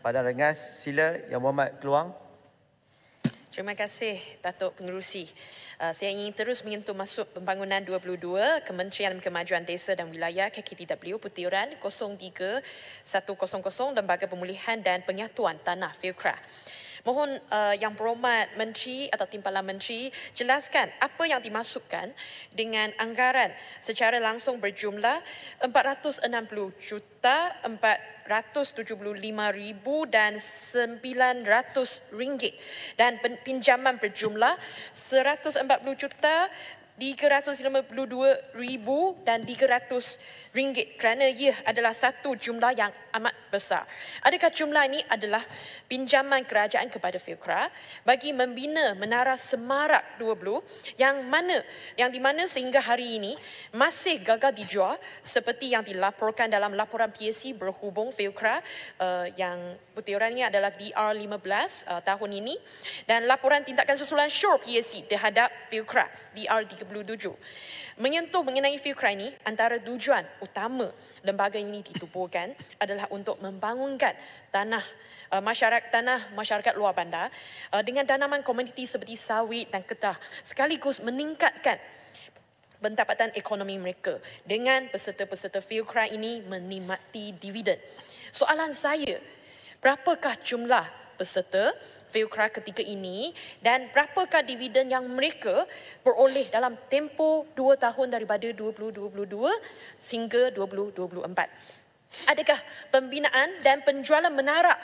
Padang Rengas. Sila Yang Muhammad keluar. Terima kasih Datuk Pengerusi. Uh, saya ingin terus menyentuh masuk pembangunan 22 Kementerian Kemajuan Desa dan Wilayah KKTW Putiran 03100 Lembaga Pemulihan dan Penyatuan Tanah Fiukra. Mohon uh, yang berhormat Menteri atau Timbalan Menteri jelaskan apa yang dimasukkan dengan anggaran secara langsung berjumlah 460 juta 475,000 dan 900 ringgit dan pinjaman berjumlah 140 juta lima rm ribu dan rm ringgit kerana ia adalah satu jumlah yang amat besar. Adakah jumlah ini adalah pinjaman kerajaan kepada Fikra bagi membina menara Semarak dua 20 yang mana yang di mana sehingga hari ini masih gagal dijual seperti yang dilaporkan dalam laporan PSC berhubung Fikra uh, eh, yang butirannya adalah DR15 uh, eh, tahun ini dan laporan tindakan susulan SURE PSC terhadap Fikra DR13 Menyentuh mengenai fikiran ini, antara tujuan utama lembaga ini ditubuhkan adalah untuk membangunkan tanah eh, masyarakat tanah masyarakat luar bandar eh, dengan tanaman komuniti seperti sawit dan ketah sekaligus meningkatkan pendapatan ekonomi mereka dengan peserta-peserta Fiocra ini menikmati dividen. Soalan saya, berapakah jumlah peserta Fiukra ketika ini dan berapakah dividen yang mereka peroleh dalam tempoh dua tahun daripada 2022 sehingga 2024. Adakah pembinaan dan penjualan menara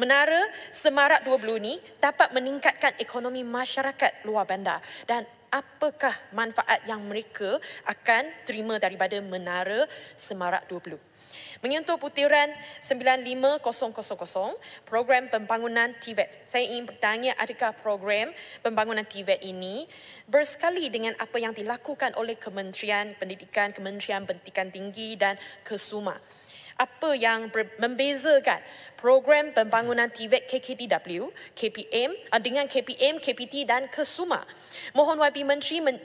Menara Semarak 20 ini dapat meningkatkan ekonomi masyarakat luar bandar dan apakah manfaat yang mereka akan terima daripada Menara Semarak 20. Menyentuh putiran 95000, program pembangunan TVET. E Saya ingin bertanya adakah program pembangunan TVET e ini bersekali dengan apa yang dilakukan oleh Kementerian Pendidikan, Kementerian Pendidikan Tinggi dan Kesuma apa yang membezakan program pembangunan TVET e KKTW, KPM uh, dengan KPM, KPT dan Kesuma. Mohon YB Menteri men-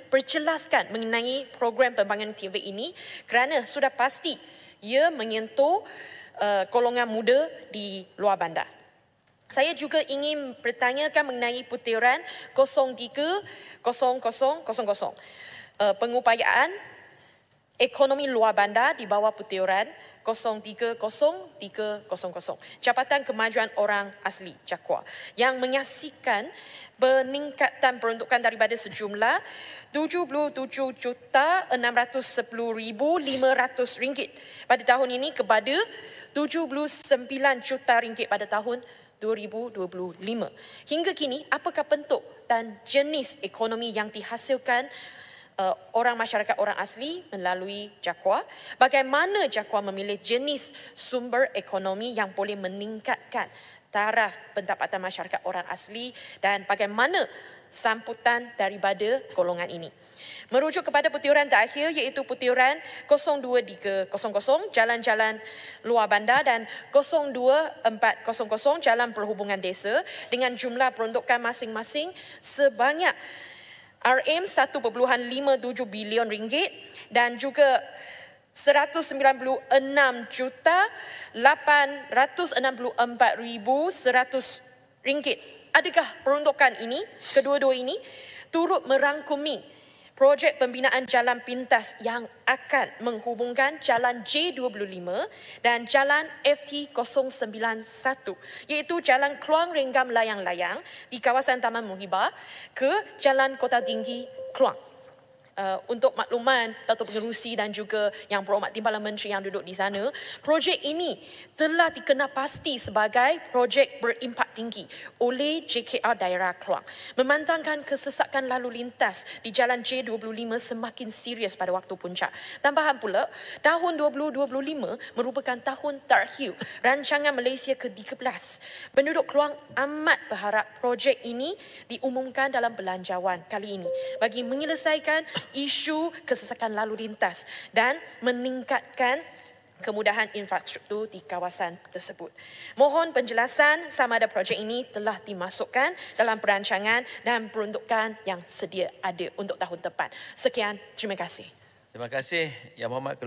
mengenai program pembangunan TVET e ini kerana sudah pasti ia menyentuh uh, golongan muda di luar bandar. Saya juga ingin bertanyakan mengenai putiran 03 00 00. Uh, pengupayaan ekonomi luar bandar di bawah putihuran 030300 Jabatan Kemajuan Orang Asli Jakua yang menyaksikan peningkatan peruntukan daripada sejumlah 77 juta ringgit pada tahun ini kepada 79 juta ringgit pada tahun 2025. Hingga kini, apakah bentuk dan jenis ekonomi yang dihasilkan Uh, orang masyarakat orang asli melalui JAKWA. Bagaimana JAKWA memilih jenis sumber ekonomi yang boleh meningkatkan taraf pendapatan masyarakat orang asli dan bagaimana samputan daripada golongan ini. Merujuk kepada putiran terakhir iaitu putiran 02300 Jalan-Jalan Luar Bandar dan 02400 Jalan Perhubungan Desa dengan jumlah peruntukan masing-masing sebanyak RM1.57 bilion ringgit dan juga 196 juta 864,100 ringgit. Adakah peruntukan ini, kedua-dua ini turut merangkumi projek pembinaan jalan pintas yang akan menghubungkan jalan J25 dan jalan FT091 iaitu jalan Kluang Renggam Layang-Layang di kawasan Taman Muhibah ke jalan Kota Tinggi Kluang uh, untuk makluman Datuk Pengerusi dan juga yang berhormat Timbalan Menteri yang duduk di sana, projek ini telah dikenal pasti sebagai projek berimpak tinggi oleh JKR Daerah Keluang, memantangkan kesesakan lalu lintas di jalan J25 semakin serius pada waktu puncak. Tambahan pula, tahun 2025 merupakan tahun terakhir rancangan Malaysia ke-13. Penduduk Keluang amat berharap projek ini diumumkan dalam belanjawan kali ini bagi menyelesaikan isu kesesakan lalu lintas dan meningkatkan kemudahan infrastruktur di kawasan tersebut. Mohon penjelasan sama ada projek ini telah dimasukkan dalam perancangan dan peruntukan yang sedia ada untuk tahun depan. Sekian, terima kasih. Terima kasih, Yang Muhammad.